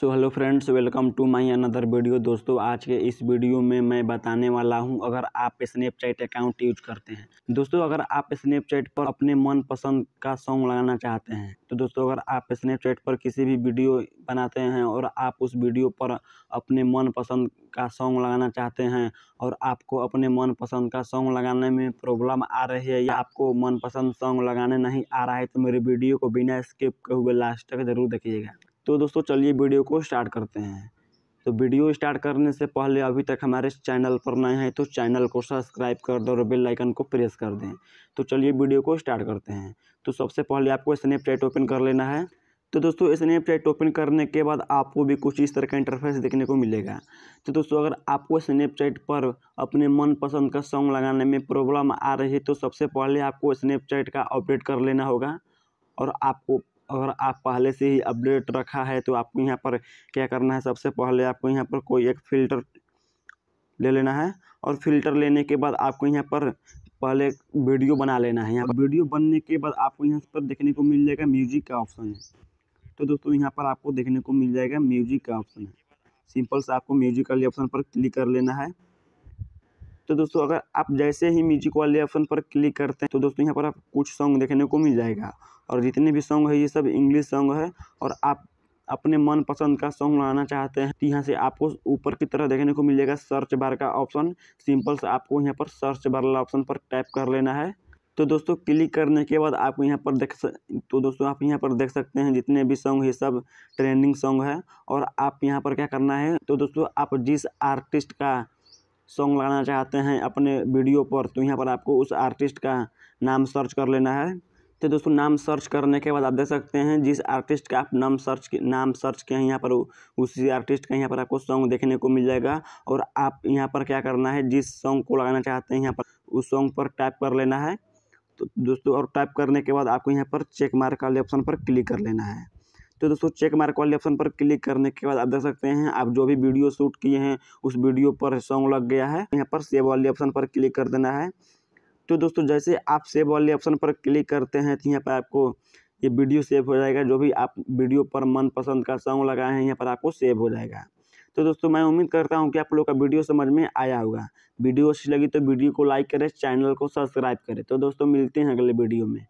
so hello friends welcome to my another video दोस्तों आज के इस वीडियो में मैं बताने वाला हूं अगर आप स्नैपचैट अकाउंट यूज करते हैं दोस्तों अगर आप स्नैपचैट पर अपने मन पसंद का सॉन्ग लगाना चाहते हैं तो दोस्तों अगर आप स्नैपचैट पर किसी भी वीडियो बनाते हैं और आप उस वीडियो पर अपने मनपसंद का सॉन्ग लगाना चाहते हैं और आपको अपने मनपसंद का सॉन्ग लगाने में प्रॉब्लम आ रही है या आपको मनपसंद सॉन्ग लगाने नहीं आ रहा है तो मेरे वीडियो को बिना स्किप के हुए लास्ट तक ज़रूर देखिएगा तो दोस्तों चलिए वीडियो को स्टार्ट करते हैं तो वीडियो स्टार्ट करने से पहले अभी तक हमारे चैनल पर नए हैं तो चैनल को सब्सक्राइब कर दें और बेल आइकन को प्रेस कर दें तो चलिए वीडियो को स्टार्ट करते हैं तो सबसे पहले आपको स्नैपचैट ओपन कर लेना है तो दोस्तों स्नैपचैट ओपन करने के बाद आपको भी कुछ इस तरह का इंटरफेस देखने को मिलेगा तो दोस्तों अगर आपको स्नैपचैट पर अपने मनपसंद का सॉन्ग लगाने में प्रॉब्लम आ रही है तो सबसे पहले आपको स्नैपचैट का अपडेट कर लेना होगा और आपको अगर आप पहले से ही अपडेट रखा है तो आपको यहाँ पर क्या करना है सबसे पहले आपको यहाँ पर कोई एक फ़िल्टर ले लेना है और फिल्टर लेने के बाद आपको यहाँ पर पहले वीडियो बना लेना है यहाँ पर वीडियो बनने के बाद आपको यहाँ पर देखने को मिल जाएगा म्यूजिक का ऑप्शन है तो दोस्तों यहाँ पर आपको देखने को मिल जाएगा म्यूजिक का ऑप्शन है सिंपल से आपको म्यूजिक वाले ऑप्शन पर क्लिक कर लेना है तो दोस्तों अगर आप जैसे ही म्यूजिक वाले ऑप्शन पर क्लिक करते हैं तो दोस्तों यहाँ पर आप कुछ सॉन्ग देखने को मिल जाएगा और जितने भी सॉन्ग है ये सब इंग्लिश सॉन्ग है और आप अपने मनपसंद का सॉन्ग लाना चाहते हैं तो यहाँ से आपको ऊपर की तरह देखने को मिल जाएगा सर्च बार का ऑप्शन सिंपल से आपको यहाँ पर सर्च बार वाला ऑप्शन पर टाइप कर लेना है तो दोस्तों क्लिक करने के बाद आप यहाँ पर देख सक तो दोस्तों आप यहाँ पर देख सकते हैं जितने भी सॉन्ग ये सब ट्रेंडिंग सॉन्ग है और आप यहाँ पर क्या करना है तो दोस्तों आप जिस आर्टिस्ट का सॉन्ग लगाना चाहते हैं अपने वीडियो पर तो यहाँ पर आपको उस आर्टिस्ट का नाम सर्च कर लेना है तो दोस्तों नाम सर्च करने के बाद आप देख सकते हैं जिस आर्टिस्ट का आप नाम सर्च नाम सर्च किए हैं यहाँ पर उसी आर्टिस्ट का यहाँ पर आपको सॉन्ग देखने को मिल जाएगा और आप यहाँ पर क्या करना है जिस सॉन्ग को लगाना चाहते हैं यहाँ पर उस सॉन्ग पर टाइप कर लेना है तो दोस्तों और टाइप करने के बाद आपको यहाँ पर चेक मार्क वाले ऑप्शन पर क्लिक कर लेना है तो दोस्तों चेक मार्क वाले ऑप्शन पर क्लिक करने के बाद आप देख सकते हैं आप जो भी वीडियो शूट किए हैं उस वीडियो पर सॉन्ग लग गया है यहाँ पर सेव वाले ऑप्शन पर क्लिक कर देना है तो दोस्तों जैसे आप सेव वाले ऑप्शन पर क्लिक करते हैं तो यहाँ पर आपको ये वीडियो सेव हो जाएगा जो भी आप वीडियो पर मनपसंद का सॉन्ग लगाए हैं यहाँ पर आपको सेव हो जाएगा तो दोस्तों मैं उम्मीद करता हूँ कि आप लोगों का वीडियो समझ में आया होगा वीडियो अच्छी लगी तो वीडियो को लाइक करें चैनल को सब्सक्राइब करें तो दोस्तों मिलते हैं अगले वीडियो में